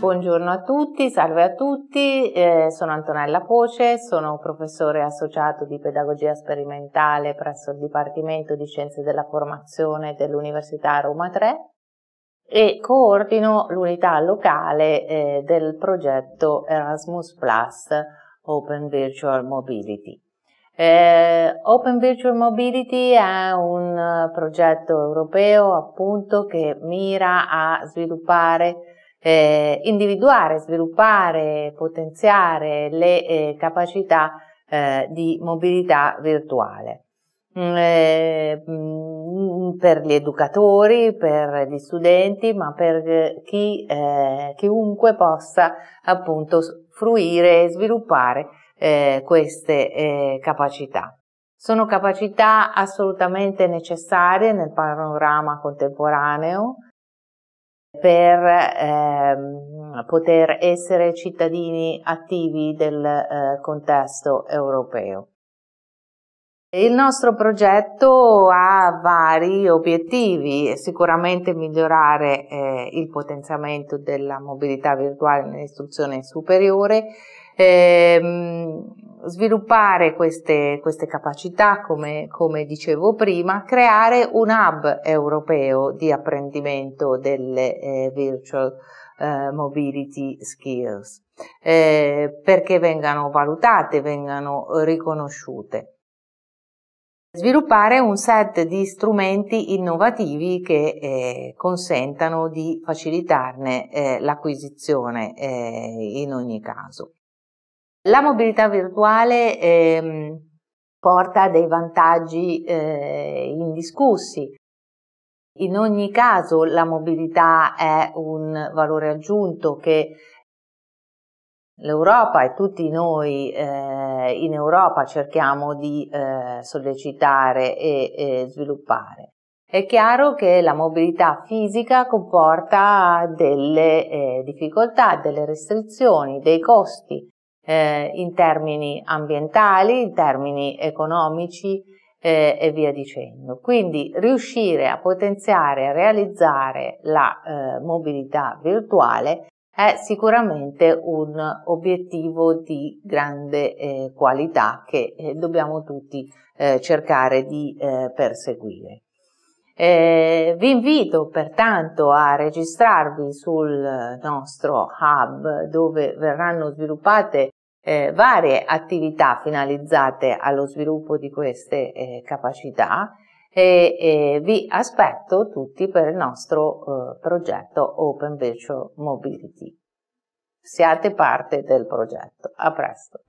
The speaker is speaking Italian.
Buongiorno a tutti, salve a tutti, eh, sono Antonella Poce, sono professore associato di pedagogia sperimentale presso il Dipartimento di Scienze della Formazione dell'Università Roma 3 e coordino l'unità locale eh, del progetto Erasmus Plus Open Virtual Mobility. Eh, Open Virtual Mobility è un progetto europeo appunto che mira a sviluppare eh, individuare, sviluppare, potenziare le eh, capacità eh, di mobilità virtuale. Mm, eh, mm, per gli educatori, per gli studenti, ma per eh, chi, eh, chiunque possa appunto fruire e sviluppare queste capacità. Sono capacità assolutamente necessarie nel panorama contemporaneo, per ehm, poter essere cittadini attivi del eh, contesto europeo. Il nostro progetto ha vari obiettivi, sicuramente migliorare eh, il potenziamento della mobilità virtuale nell'istruzione superiore, Ehm, sviluppare queste, queste capacità, come, come, dicevo prima, creare un hub europeo di apprendimento delle eh, virtual eh, mobility skills, eh, perché vengano valutate, vengano riconosciute. Sviluppare un set di strumenti innovativi che eh, consentano di facilitarne eh, l'acquisizione eh, in ogni caso. La mobilità virtuale ehm, porta dei vantaggi eh, indiscussi. In ogni caso la mobilità è un valore aggiunto che l'Europa e tutti noi eh, in Europa cerchiamo di eh, sollecitare e, e sviluppare. È chiaro che la mobilità fisica comporta delle eh, difficoltà, delle restrizioni, dei costi eh, in termini ambientali, in termini economici eh, e via dicendo. Quindi riuscire a potenziare, a realizzare la eh, mobilità virtuale è sicuramente un obiettivo di grande eh, qualità che eh, dobbiamo tutti eh, cercare di perseguire. Eh, vi invito pertanto a registrarvi sul nostro hub dove verranno sviluppate eh, varie attività finalizzate allo sviluppo di queste eh, capacità e, e, vi aspetto tutti per il nostro eh, progetto Open Virtual Mobility. Siate parte del progetto. A presto.